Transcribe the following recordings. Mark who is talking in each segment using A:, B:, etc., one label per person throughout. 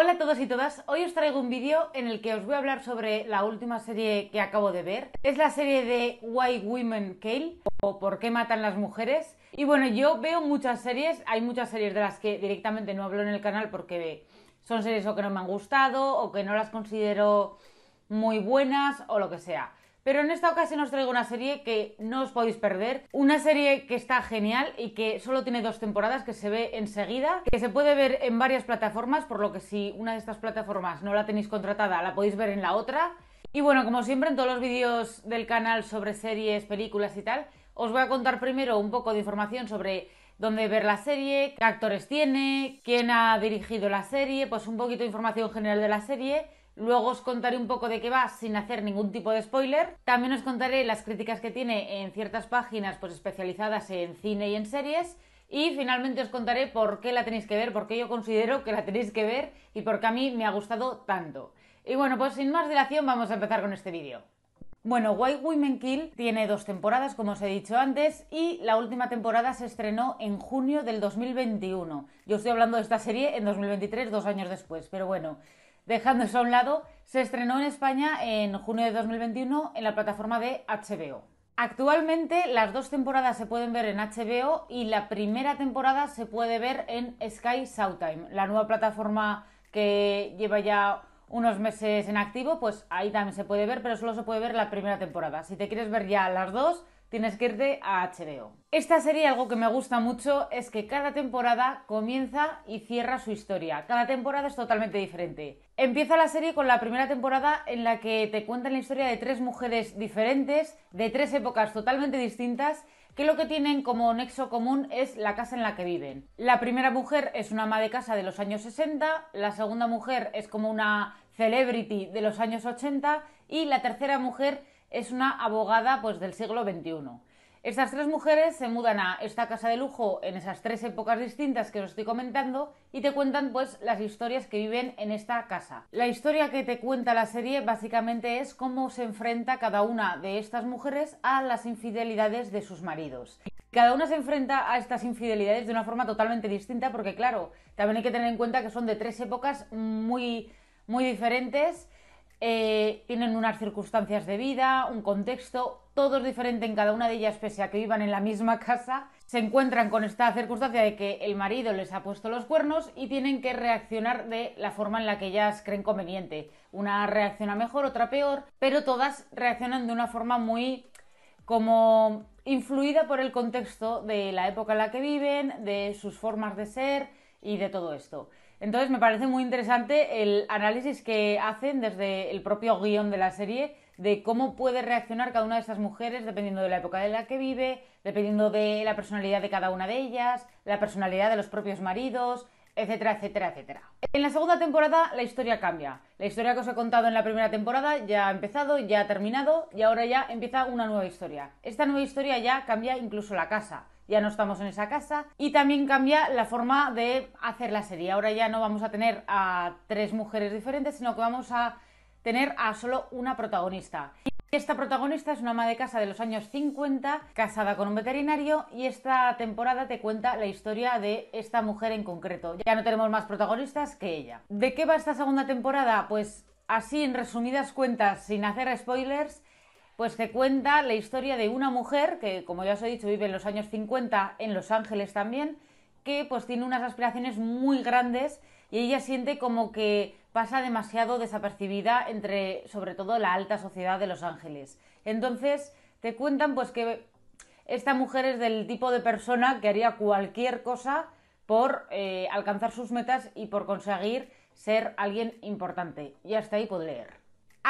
A: Hola a todos y todas, hoy os traigo un vídeo en el que os voy a hablar sobre la última serie que acabo de ver. Es la serie de Why Women Kill o Por qué matan las mujeres. Y bueno, yo veo muchas series, hay muchas series de las que directamente no hablo en el canal porque son series o que no me han gustado o que no las considero muy buenas o lo que sea. Pero en esta ocasión os traigo una serie que no os podéis perder, una serie que está genial y que solo tiene dos temporadas, que se ve enseguida, que se puede ver en varias plataformas, por lo que si una de estas plataformas no la tenéis contratada, la podéis ver en la otra. Y bueno, como siempre en todos los vídeos del canal sobre series, películas y tal, os voy a contar primero un poco de información sobre dónde ver la serie, qué actores tiene, quién ha dirigido la serie, pues un poquito de información general de la serie Luego os contaré un poco de qué va sin hacer ningún tipo de spoiler. También os contaré las críticas que tiene en ciertas páginas pues, especializadas en cine y en series. Y finalmente os contaré por qué la tenéis que ver, por qué yo considero que la tenéis que ver y por qué a mí me ha gustado tanto. Y bueno, pues sin más dilación vamos a empezar con este vídeo. Bueno, White Women Kill tiene dos temporadas, como os he dicho antes, y la última temporada se estrenó en junio del 2021. Yo estoy hablando de esta serie en 2023, dos años después, pero bueno, Dejando a un lado, se estrenó en España en junio de 2021 en la plataforma de HBO. Actualmente las dos temporadas se pueden ver en HBO y la primera temporada se puede ver en Sky Showtime, la nueva plataforma que lleva ya unos meses en activo, pues ahí también se puede ver, pero solo se puede ver la primera temporada. Si te quieres ver ya las dos, tienes que irte a HBO. Esta serie algo que me gusta mucho es que cada temporada comienza y cierra su historia. Cada temporada es totalmente diferente. Empieza la serie con la primera temporada en la que te cuentan la historia de tres mujeres diferentes, de tres épocas totalmente distintas, que lo que tienen como nexo común es la casa en la que viven. La primera mujer es una ama de casa de los años 60, la segunda mujer es como una celebrity de los años 80 y la tercera mujer es una abogada pues, del siglo XXI. Estas tres mujeres se mudan a esta casa de lujo en esas tres épocas distintas que os estoy comentando y te cuentan pues las historias que viven en esta casa. La historia que te cuenta la serie básicamente es cómo se enfrenta cada una de estas mujeres a las infidelidades de sus maridos. Cada una se enfrenta a estas infidelidades de una forma totalmente distinta porque claro, también hay que tener en cuenta que son de tres épocas muy muy diferentes eh, tienen unas circunstancias de vida, un contexto, todos es diferente en cada una de ellas, pese a que vivan en la misma casa, se encuentran con esta circunstancia de que el marido les ha puesto los cuernos y tienen que reaccionar de la forma en la que ellas creen conveniente. Una reacciona mejor, otra peor, pero todas reaccionan de una forma muy como influida por el contexto de la época en la que viven, de sus formas de ser y de todo esto. Entonces me parece muy interesante el análisis que hacen desde el propio guión de la serie de cómo puede reaccionar cada una de estas mujeres dependiendo de la época en la que vive, dependiendo de la personalidad de cada una de ellas, la personalidad de los propios maridos, etcétera, etcétera, etcétera. En la segunda temporada la historia cambia. La historia que os he contado en la primera temporada ya ha empezado, ya ha terminado y ahora ya empieza una nueva historia. Esta nueva historia ya cambia incluso la casa ya no estamos en esa casa. Y también cambia la forma de hacer la serie. Ahora ya no vamos a tener a tres mujeres diferentes, sino que vamos a tener a solo una protagonista. Esta protagonista es una ama de casa de los años 50, casada con un veterinario, y esta temporada te cuenta la historia de esta mujer en concreto. Ya no tenemos más protagonistas que ella. ¿De qué va esta segunda temporada? Pues así, en resumidas cuentas, sin hacer spoilers, pues te cuenta la historia de una mujer que, como ya os he dicho, vive en los años 50 en Los Ángeles también, que pues tiene unas aspiraciones muy grandes y ella siente como que pasa demasiado desapercibida entre, sobre todo, la alta sociedad de Los Ángeles. Entonces, te cuentan pues que esta mujer es del tipo de persona que haría cualquier cosa por eh, alcanzar sus metas y por conseguir ser alguien importante. Y hasta ahí puedo leer.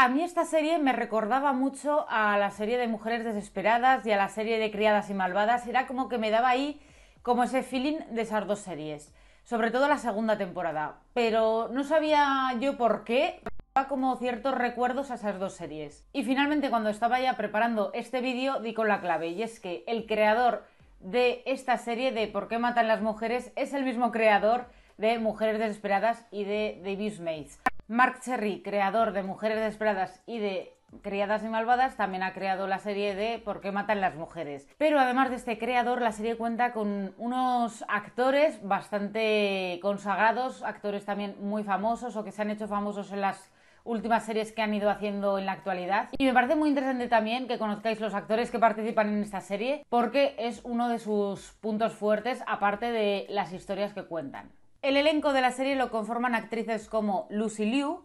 A: A mí esta serie me recordaba mucho a la serie de Mujeres Desesperadas y a la serie de Criadas y Malvadas. Era como que me daba ahí como ese feeling de esas dos series, sobre todo la segunda temporada. Pero no sabía yo por qué como ciertos recuerdos a esas dos series. Y finalmente cuando estaba ya preparando este vídeo di con la clave y es que el creador de esta serie de Por qué matan las mujeres es el mismo creador de Mujeres Desesperadas y de Davis Maids. Mark Cherry, creador de Mujeres Desesperadas y de Criadas y Malvadas, también ha creado la serie de Por qué matan las mujeres. Pero además de este creador, la serie cuenta con unos actores bastante consagrados, actores también muy famosos o que se han hecho famosos en las últimas series que han ido haciendo en la actualidad. Y me parece muy interesante también que conozcáis los actores que participan en esta serie, porque es uno de sus puntos fuertes, aparte de las historias que cuentan. El elenco de la serie lo conforman actrices como Lucy Liu,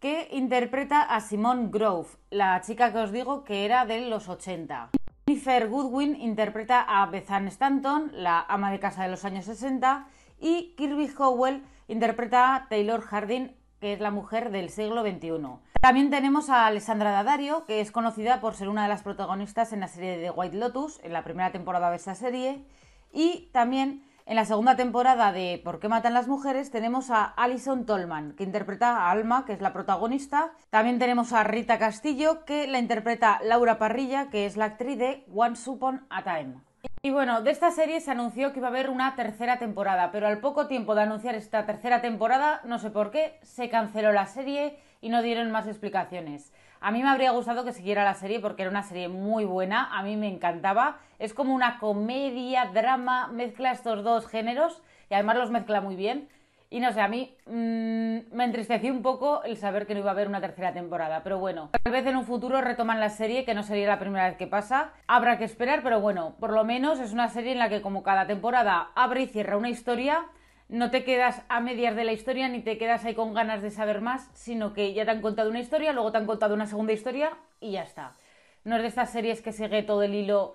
A: que interpreta a Simone Grove, la chica que os digo que era de los 80. Jennifer Goodwin interpreta a Bethan Stanton, la ama de casa de los años 60, y Kirby Howell interpreta a Taylor Hardin, que es la mujer del siglo XXI. También tenemos a Alessandra Daddario, que es conocida por ser una de las protagonistas en la serie de The White Lotus, en la primera temporada de esta serie, y también en la segunda temporada de ¿Por qué matan las mujeres? tenemos a Alison Tolman, que interpreta a Alma, que es la protagonista. También tenemos a Rita Castillo, que la interpreta Laura Parrilla, que es la actriz de One Upon a Time. Y bueno, de esta serie se anunció que iba a haber una tercera temporada, pero al poco tiempo de anunciar esta tercera temporada, no sé por qué, se canceló la serie y no dieron más explicaciones. A mí me habría gustado que siguiera la serie porque era una serie muy buena, a mí me encantaba. Es como una comedia, drama, mezcla estos dos géneros y además los mezcla muy bien. Y no sé, a mí mm, me entristeció un poco el saber que no iba a haber una tercera temporada, pero bueno, tal vez en un futuro retoman la serie, que no sería la primera vez que pasa. Habrá que esperar, pero bueno, por lo menos es una serie en la que como cada temporada abre y cierra una historia no te quedas a medias de la historia ni te quedas ahí con ganas de saber más, sino que ya te han contado una historia, luego te han contado una segunda historia y ya está. No es de estas series que sigue todo el hilo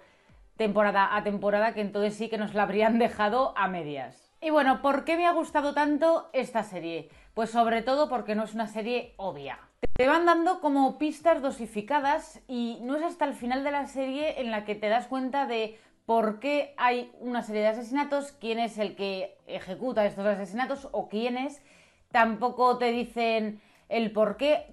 A: temporada a temporada, que entonces sí que nos la habrían dejado a medias. Y bueno, ¿por qué me ha gustado tanto esta serie? Pues sobre todo porque no es una serie obvia. Te van dando como pistas dosificadas y no es hasta el final de la serie en la que te das cuenta de por qué hay una serie de asesinatos, quién es el que ejecuta estos asesinatos o quiénes. Tampoco te dicen el por qué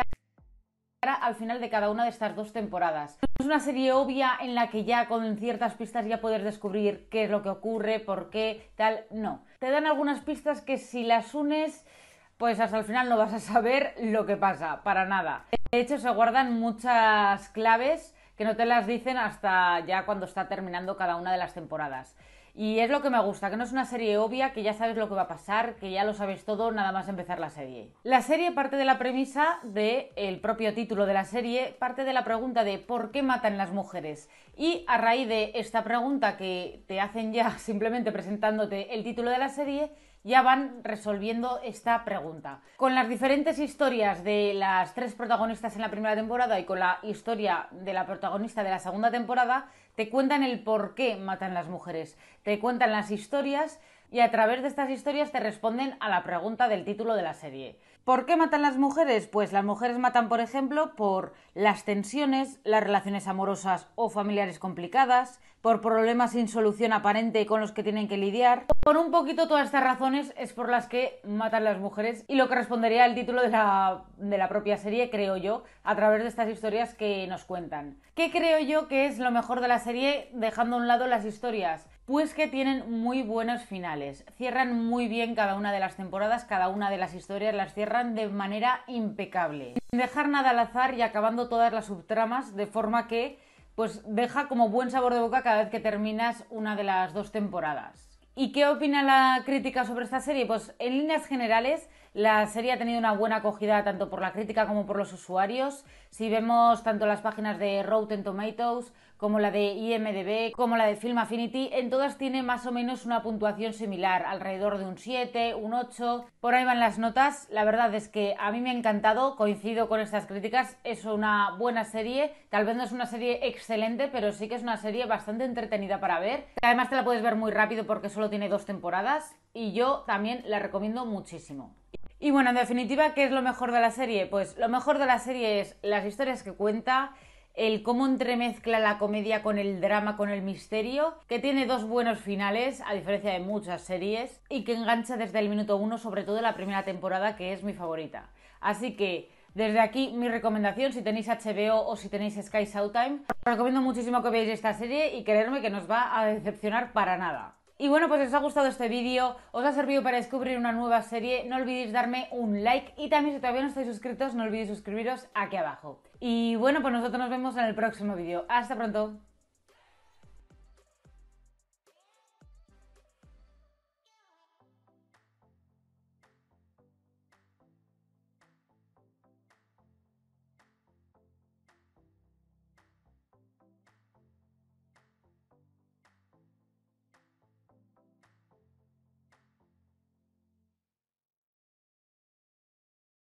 A: al final de cada una de estas dos temporadas. Es una serie obvia en la que ya con ciertas pistas ya puedes descubrir qué es lo que ocurre, por qué, tal, no. Te dan algunas pistas que si las unes, pues hasta el final no vas a saber lo que pasa, para nada. De hecho, se guardan muchas claves que no te las dicen hasta ya cuando está terminando cada una de las temporadas. Y es lo que me gusta, que no es una serie obvia, que ya sabes lo que va a pasar, que ya lo sabes todo nada más empezar la serie. La serie parte de la premisa del propio título de la serie, parte de la pregunta de por qué matan las mujeres. Y a raíz de esta pregunta que te hacen ya simplemente presentándote el título de la serie, ya van resolviendo esta pregunta. Con las diferentes historias de las tres protagonistas en la primera temporada y con la historia de la protagonista de la segunda temporada, te cuentan el por qué matan las mujeres, te cuentan las historias y a través de estas historias te responden a la pregunta del título de la serie. ¿Por qué matan las mujeres? Pues las mujeres matan, por ejemplo, por las tensiones, las relaciones amorosas o familiares complicadas, por problemas sin solución aparente con los que tienen que lidiar. Por un poquito todas estas razones es por las que matan las mujeres y lo que respondería al título de la, de la propia serie, creo yo, a través de estas historias que nos cuentan. ¿Qué creo yo que es lo mejor de la serie dejando a un lado las historias? pues que tienen muy buenos finales. Cierran muy bien cada una de las temporadas, cada una de las historias las cierran de manera impecable. Sin dejar nada al azar y acabando todas las subtramas de forma que pues deja como buen sabor de boca cada vez que terminas una de las dos temporadas. ¿Y qué opina la crítica sobre esta serie? Pues en líneas generales, la serie ha tenido una buena acogida tanto por la crítica como por los usuarios. Si vemos tanto las páginas de Rotten Tomatoes como la de IMDB, como la de Film Affinity, en todas tiene más o menos una puntuación similar, alrededor de un 7, un 8, por ahí van las notas, la verdad es que a mí me ha encantado, coincido con estas críticas, es una buena serie, tal vez no es una serie excelente, pero sí que es una serie bastante entretenida para ver, además te la puedes ver muy rápido porque solo tiene dos temporadas y yo también la recomiendo muchísimo. Y bueno, en definitiva, ¿qué es lo mejor de la serie? Pues lo mejor de la serie es las historias que cuenta, el cómo entremezcla la comedia con el drama, con el misterio, que tiene dos buenos finales, a diferencia de muchas series, y que engancha desde el minuto uno, sobre todo la primera temporada, que es mi favorita. Así que desde aquí mi recomendación, si tenéis HBO o si tenéis Sky Showtime, os recomiendo muchísimo que veáis esta serie y creerme que no os va a decepcionar para nada. Y bueno, pues si os ha gustado este vídeo, os ha servido para descubrir una nueva serie, no olvidéis darme un like y también si todavía no estáis suscritos, no olvidéis suscribiros aquí abajo. Y bueno, pues nosotros nos vemos en el próximo vídeo. Hasta pronto.